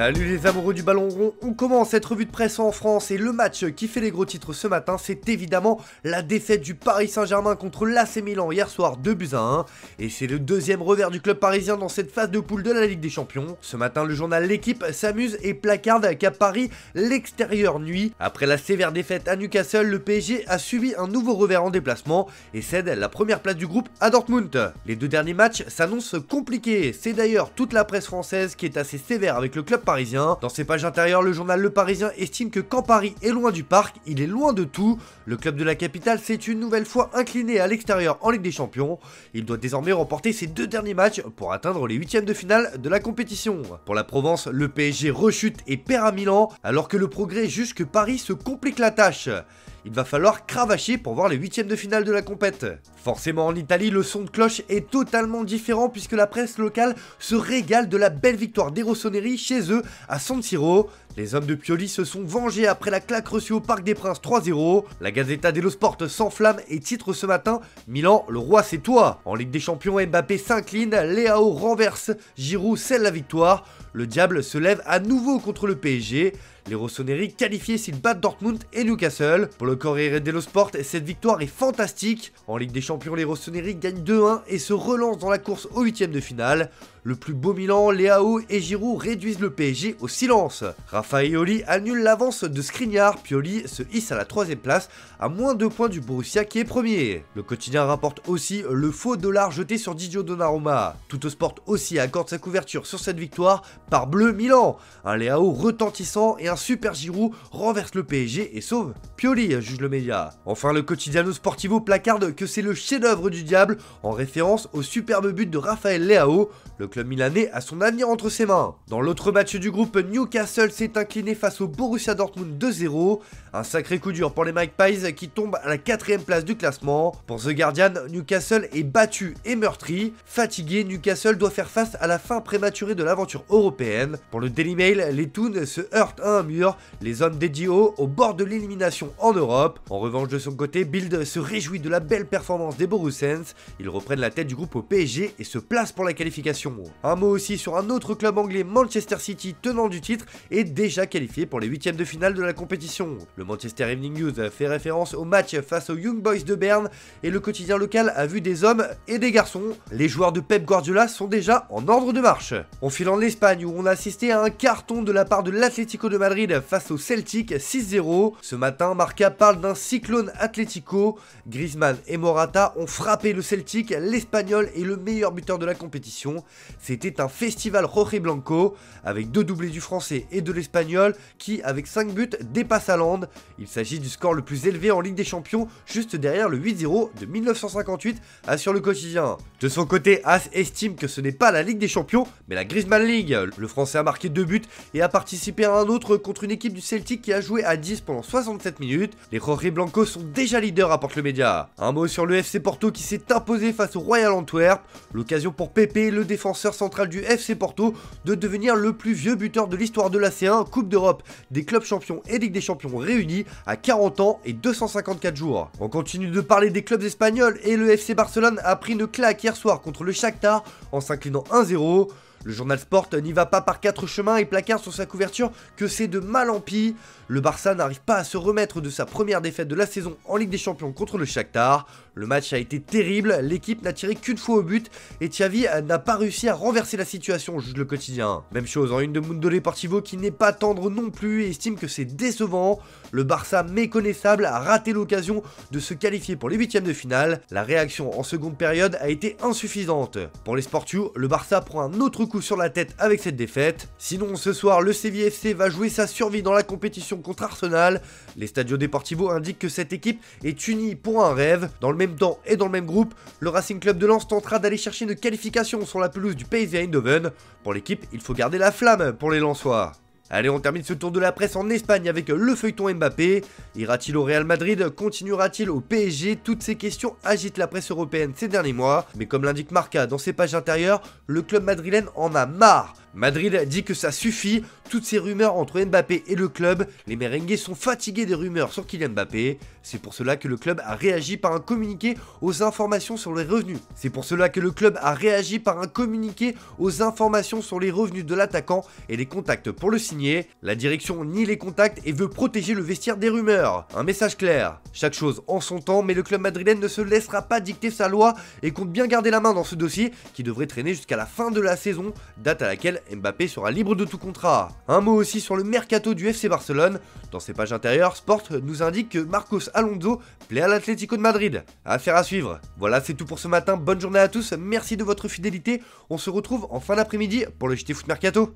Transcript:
Salut les amoureux du ballon rond, on commence cette revue de presse en France et le match qui fait les gros titres ce matin, c'est évidemment la défaite du Paris Saint-Germain contre l'AC Milan hier soir 2 buts à 1 et c'est le deuxième revers du club parisien dans cette phase de poule de la Ligue des Champions. Ce matin, le journal L'équipe s'amuse et placarde qu'à Paris, l'extérieur nuit. Après la sévère défaite à Newcastle, le PSG a subi un nouveau revers en déplacement et cède la première place du groupe à Dortmund. Les deux derniers matchs s'annoncent compliqués, c'est d'ailleurs toute la presse française qui est assez sévère avec le club Parisien. Dans ses pages intérieures, le journal Le Parisien estime que quand Paris est loin du parc, il est loin de tout. Le club de la capitale s'est une nouvelle fois incliné à l'extérieur en Ligue des Champions. Il doit désormais remporter ses deux derniers matchs pour atteindre les huitièmes de finale de la compétition. Pour la Provence, le PSG rechute et perd à Milan, alors que le progrès jusque Paris se complique la tâche il va falloir cravacher pour voir les huitièmes de finale de la compète. Forcément en Italie, le son de cloche est totalement différent puisque la presse locale se régale de la belle victoire des Rossoneri chez eux à San Siro. Les hommes de Pioli se sont vengés après la claque reçue au Parc des Princes 3-0. La Gazzetta dello Sport s'enflamme et titre ce matin Milan, le roi c'est toi. En Ligue des Champions, Mbappé s'incline, Léao renverse, Giroud scelle la victoire. Le diable se lève à nouveau contre le PSG. Les Rossoneri qualifiés s'ils battent Dortmund et Newcastle. Pour le Corriere dello Sport, cette victoire est fantastique. En Ligue des Champions, les Rossoneri gagnent 2-1 et se relancent dans la course au 8 de finale. Le plus beau Milan, Léao et Giroud réduisent le PSG au silence. Raffaelli annule l'avance de Skriniar, Pioli se hisse à la troisième place à moins de points du Borussia qui est premier. Le quotidien rapporte aussi le faux dollar jeté sur Didio Donnarumma. Tout sport aussi accorde sa couverture sur cette victoire par Bleu Milan. Un Léao retentissant et un super Giroud renverse le PSG et sauve Pioli, juge le média. Enfin, le quotidiano sportivo placarde que c'est le chef-d'œuvre du diable en référence au superbe but de Raphaël Léao club milanais a son avenir entre ses mains. Dans l'autre match du groupe, Newcastle s'est incliné face au Borussia Dortmund 2-0. Un sacré coup dur pour les Mike Pies qui tombent à la quatrième place du classement. Pour The Guardian, Newcastle est battu et meurtri. Fatigué, Newcastle doit faire face à la fin prématurée de l'aventure européenne. Pour le Daily Mail, les Toons se heurtent à un mur, les hommes dédiés au bord de l'élimination en Europe. En revanche, de son côté, Bild se réjouit de la belle performance des Borussens. Ils reprennent la tête du groupe au PSG et se placent pour la qualification. Un mot aussi sur un autre club anglais, Manchester City, tenant du titre et déjà qualifié pour les huitièmes de finale de la compétition. Le Manchester Evening News fait référence au match face aux Young Boys de Berne et le quotidien local a vu des hommes et des garçons. Les joueurs de Pep Guardiola sont déjà en ordre de marche. On file en l'Espagne où on a assisté à un carton de la part de l'Atlético de Madrid face au Celtic 6-0. Ce matin, Marca parle d'un cyclone Atlético. Griezmann et Morata ont frappé le Celtic, l'Espagnol est le meilleur buteur de la compétition. C'était un festival Roger Blanco, avec deux doublés du français et de l'espagnol, qui, avec 5 buts, dépasse Allende. Il s'agit du score le plus élevé en Ligue des Champions, juste derrière le 8-0 de 1958, sur le quotidien. De son côté, As estime que ce n'est pas la Ligue des Champions, mais la Griezmann League. Le français a marqué deux buts et a participé à un autre contre une équipe du Celtic qui a joué à 10 pendant 67 minutes. Les Roger Blanco sont déjà leaders, apporte le média. Un mot sur le FC Porto qui s'est imposé face au Royal Antwerp. L'occasion pour Pepe, le défenseur central du FC Porto, de devenir le plus vieux buteur de l'histoire de la C1, Coupe d'Europe, des clubs champions et Ligue des champions réunis à 40 ans et 254 jours. On continue de parler des clubs espagnols et le FC Barcelone a pris une claque hier soir contre le Shakhtar en s'inclinant 1-0. Le journal Sport n'y va pas par quatre chemins et placard sur sa couverture que c'est de mal en pis. Le Barça n'arrive pas à se remettre de sa première défaite de la saison en Ligue des Champions contre le Shakhtar. Le match a été terrible, l'équipe n'a tiré qu'une fois au but et Thiavi n'a pas réussi à renverser la situation, juge le quotidien. Même chose en une de Mundo Deportivo qui n'est pas tendre non plus et estime que c'est décevant. Le Barça méconnaissable a raté l'occasion de se qualifier pour les huitièmes de finale. La réaction en seconde période a été insuffisante. Pour les Sportu, le Barça prend un autre sur la tête avec cette défaite. Sinon, ce soir, le CVFC va jouer sa survie dans la compétition contre Arsenal. Les Stadio Deportivo indiquent que cette équipe est unie pour un rêve. Dans le même temps et dans le même groupe, le Racing Club de Lens tentera d'aller chercher une qualification sur la pelouse du PSV Eindhoven. Pour l'équipe, il faut garder la flamme pour les Lensois. Allez, on termine ce tour de la presse en Espagne avec le feuilleton Mbappé. Ira-t-il au Real Madrid Continuera-t-il au PSG Toutes ces questions agitent la presse européenne ces derniers mois. Mais comme l'indique Marca dans ses pages intérieures, le club madrilène en a marre. Madrid dit que ça suffit, toutes ces rumeurs entre Mbappé et le club, les merengues sont fatigués des rumeurs sur Kylian Mbappé, c'est pour cela que le club a réagi par un communiqué aux informations sur les revenus. C'est pour cela que le club a réagi par un communiqué aux informations sur les revenus de l'attaquant et les contacts pour le signer. La direction nie les contacts et veut protéger le vestiaire des rumeurs. Un message clair, chaque chose en son temps, mais le club madrilène ne se laissera pas dicter sa loi et compte bien garder la main dans ce dossier qui devrait traîner jusqu'à la fin de la saison, date à laquelle Mbappé sera libre de tout contrat. Un mot aussi sur le mercato du FC Barcelone. Dans ses pages intérieures, Sport nous indique que Marcos Alonso plaît à l'Atlético de Madrid. Affaire à suivre. Voilà, c'est tout pour ce matin. Bonne journée à tous. Merci de votre fidélité. On se retrouve en fin d'après-midi pour le JT Foot Mercato.